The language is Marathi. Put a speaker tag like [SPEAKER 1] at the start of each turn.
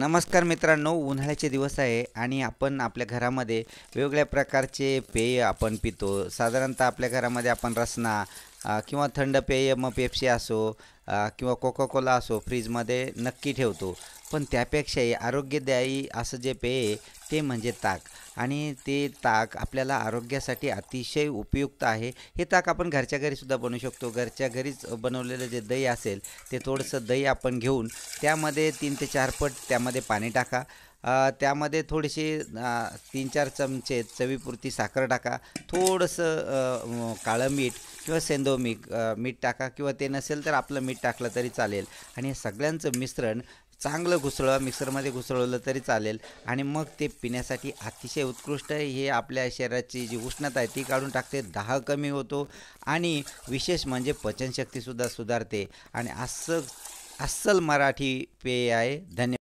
[SPEAKER 1] नमस्कार मित्रांनो उन्हाळ्याचे दिवस आहे आणि आपण आपल्या घरामध्ये वेगवेगळ्या प्रकारचे पेय आपण पितो साधारणतः आपल्या घरामध्ये आपण रसना किंवा थंड पेय मग पेप्सी असो किंवा कोकोकोला असो फ्रीजमध्ये नक्की ठेवतो पण त्यापेक्षाही आरोग्यदायी असं जे पेय ते म्हणजे ताक आणि ते ताक आपल्याला आरोग्यासाठी अतिशय उपयुक्त आहे हे ताक आपण घरच्या घरीसुद्धा बनवू शकतो घरच्या घरीच बनवलेलं जे दही असेल ते थोडंसं दही आपण घेऊन त्यामध्ये तीन ते चार पट त्यामध्ये पाणी टाका त्यामध्ये थोडेसे तीन चार चमचे चवीपुरती साखर टाका थोडंसं काळं मीठ किंवा सेंदो मीठ मीठ टाका किंवा ते नसेल तर आपलं मीठ टाकलं तरी चालेल आणि हे सगळ्यांचं मिश्रण चांगलं घुसळवा मिक्सरमध्ये घुसळवलं तरी चालेल आणि मग ते पिण्यासाठी अतिशय उत्कृष्ट हे आपल्या शरीराची जी उष्णता आहे ती काढून टाकते दाह कमी होतो आणि विशेष म्हणजे पचनशक्तीसुद्धा सुधारते आणि असं अस्सल मराठी पेय आहे धन्यवाद